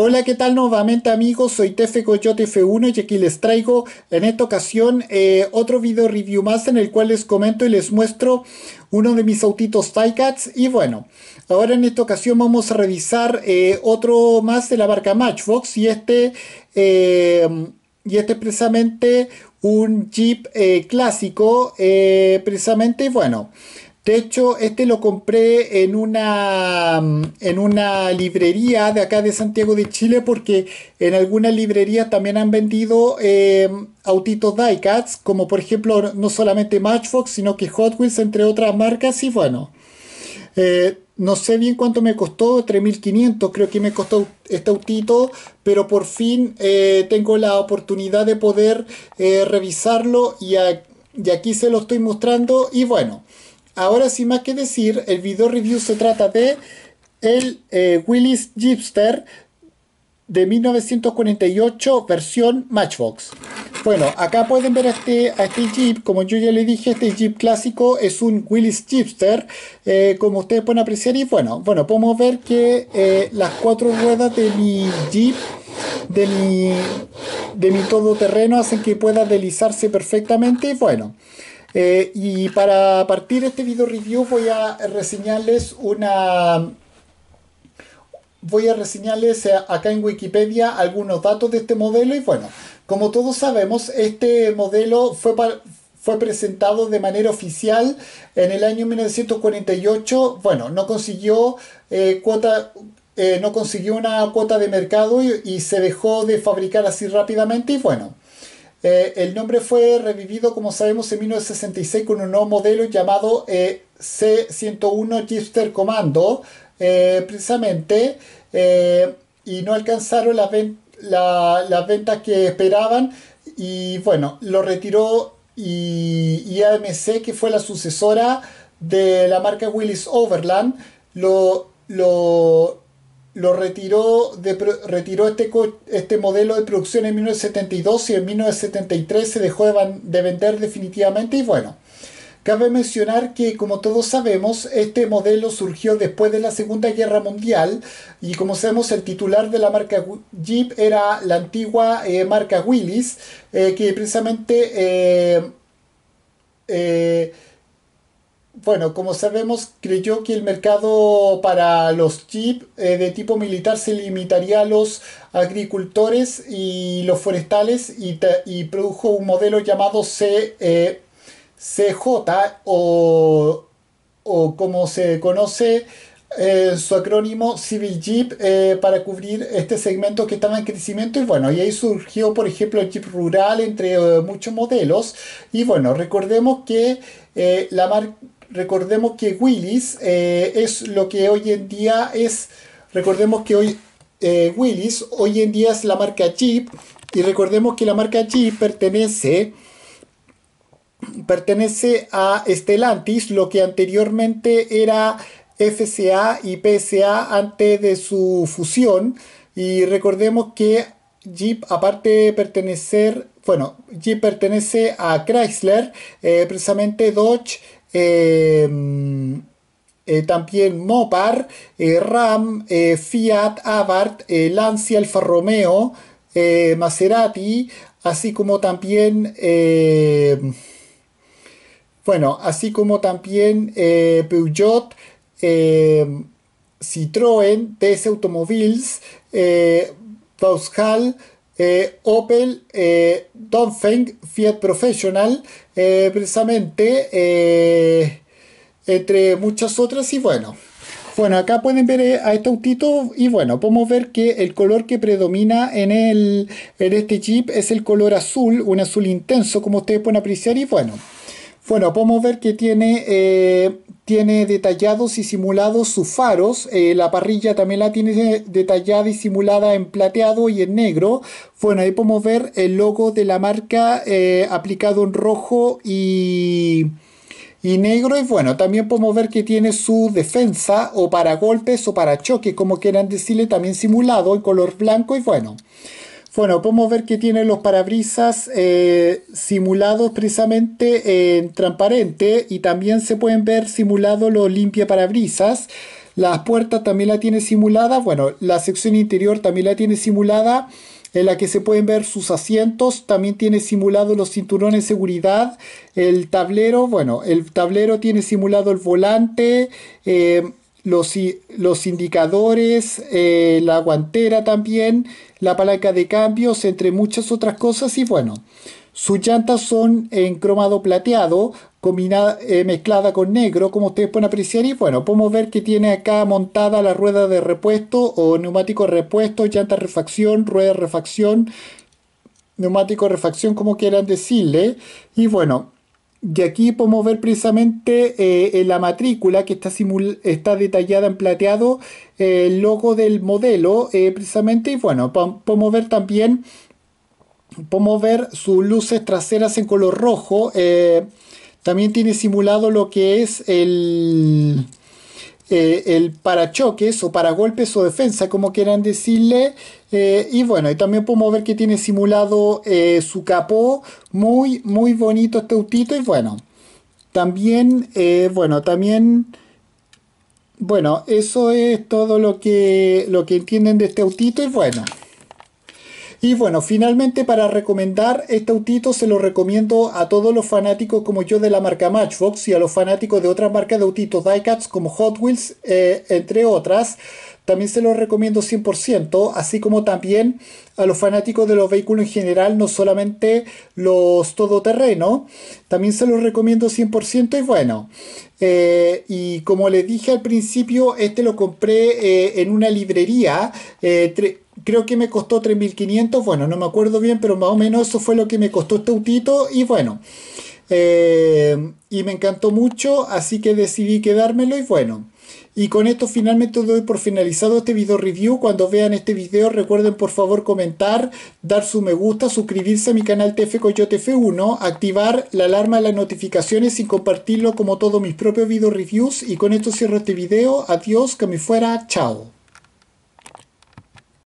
Hola, ¿qué tal nuevamente amigos? Soy Tefe Coyote F1 y aquí les traigo en esta ocasión eh, otro video review más en el cual les comento y les muestro uno de mis autitos Ticats y bueno, ahora en esta ocasión vamos a revisar eh, otro más de la marca Matchbox y este, eh, y este es precisamente un Jeep clásico, precisamente bueno. De hecho, este lo compré en una, en una librería de acá de Santiago de Chile porque en algunas librerías también han vendido eh, autitos diecats, como por ejemplo no solamente Matchbox, sino que Hot Wheels, entre otras marcas, y bueno. Eh, no sé bien cuánto me costó, 3.500 creo que me costó este autito, pero por fin eh, tengo la oportunidad de poder eh, revisarlo y aquí se lo estoy mostrando y bueno, Ahora sin más que decir, el video review se trata de el eh, Willis Gipster de 1948 versión Matchbox. Bueno, acá pueden ver a este, este Jeep, como yo ya le dije, este Jeep clásico es un Willis Jeepster, eh, como ustedes pueden apreciar, y bueno, bueno, podemos ver que eh, las cuatro ruedas de mi Jeep, de mi, de mi todoterreno, hacen que pueda deslizarse perfectamente, y bueno. Eh, y para partir este video review voy a reseñarles una... Voy a reseñarles eh, acá en Wikipedia algunos datos de este modelo y bueno, como todos sabemos, este modelo fue, fue presentado de manera oficial en el año 1948. Bueno, no consiguió eh, cuota, no consiguió una cuota de mercado y, y, se dejó de fabricar así rápidamente. Y bueno, eh, el nombre fue revivido, como sabemos, en 1966 con un nuevo modelo llamado eh, C-101 gister Commando, eh, precisamente, y no alcanzaron las, ventas que esperaban. Y bueno, lo retiró y, AMC, que fue la sucesora de la marca Willis Overland, lo, lo, lo retiró, retiró este, este modelo de producción en 1972 y en 1973 se dejó de, vender definitivamente y bueno, cabe mencionar que como todos sabemos este modelo surgió después de la Segunda Guerra Mundial y como sabemos el titular de la marca Jeep era la antigua eh, marca Willys eh, que precisamente eh, bueno, como sabemos, creyó que el mercado para los chips eh, de tipo militar se limitaría a los agricultores y los forestales y, produjo un modelo llamado C, eh, CJ o, como se conoce eh, su acrónimo Civil Jeep para cubrir este segmento que estaba en crecimiento y bueno, y ahí surgió por ejemplo el Jeep rural entre muchos modelos y bueno, recordemos que la marca Recordemos que Willis eh, es lo que hoy en día es, recordemos que hoy eh, Willis hoy en día es la marca Jeep y recordemos que la marca Jeep pertenece pertenece a Stellantis, lo que anteriormente era FCA y PSA antes de su fusión y recordemos que Jeep aparte de pertenecer, bueno, Jeep pertenece a Chrysler, eh, precisamente Dodge Em, eh, también Mopar, eh, Ram, eh, Fiat, Abarth, Lancia, Alfa Romeo, Maserati, así como también, em, bueno, así como también Peugeot, em, Citroën, DS Automobiles, Vauxhall, eh, Opel eh, Donfeng Fiat Professional, eh, precisamente, eh, entre muchas otras. Y bueno, bueno, acá pueden ver a este autito y bueno, podemos ver que el color que predomina en, el, en este Jeep es el color azul, un azul intenso como ustedes pueden apreciar y bueno. Bueno, podemos ver que tiene, eh, tiene detallados y simulados sus faros. Eh, la parrilla también la tiene eh, detallada y simulada en plateado y en negro. Bueno, ahí podemos ver el logo de la marca aplicado en rojo y, y negro. Y bueno, también podemos ver que tiene su defensa o para golpes o para choque, como quieran decirle, también simulado en color blanco. Y bueno. Bueno, podemos ver que tiene los parabrisas eh, simulados precisamente en transparente y también se pueden ver simulados los limpia parabrisas. Las puertas también la tiene simulada, bueno, la sección interior también la tiene simulada en la que se pueden ver sus asientos, también tiene simulado los cinturones de seguridad, el tablero, bueno, el tablero tiene simulado el volante, eh, los, los indicadores, eh, la guantera también, la palanca de cambios, entre muchas otras cosas. Y bueno, sus llantas son en cromado plateado, combinada, eh, mezclada con negro, como ustedes pueden apreciar. Y bueno, podemos ver que tiene acá montada la rueda de repuesto o neumático repuesto, llanta refacción, rueda refacción, neumático refacción, como quieran decirle. Y bueno, y aquí podemos ver precisamente eh, la matrícula que está, está detallada en plateado, eh, el logo del modelo, eh, precisamente, y bueno, podemos ver también, podemos ver sus luces traseras en color rojo. también tiene simulado lo que es el, eh, el parachoques o para golpes o defensa, como quieran decirle. Eh, y bueno, y también podemos ver que tiene simulado eh, su capó. Muy, muy bonito este autito. Y bueno, también, eh, bueno, también... Bueno, eso es todo lo que, lo que entienden de este autito y bueno. Y bueno, finalmente para recomendar este autito se lo recomiendo a todos los fanáticos como yo de la marca Matchbox y a los fanáticos de otras marcas de autitos diecats como Hot Wheels, eh, entre otras. También se los recomiendo 100%, así como también a los fanáticos de los vehículos en general, no solamente los todoterreno. También se los recomiendo 100% y bueno. Eh, y como les dije al principio, este lo compré eh, en una librería creo que me costó 3.500, bueno, no me acuerdo bien, pero más o menos eso fue lo que me costó este autito y bueno, eh, y me encantó mucho, así que decidí quedármelo y bueno. Y con esto finalmente doy por finalizado este video review. Cuando vean este video recuerden por favor comentar, dar su me gusta, suscribirse a mi canal TF Coyote F1, activar la alarma de las notificaciones y compartirlo como todos mis propios video reviews. Y con esto cierro este video. Adiós, que me fuera. Chao.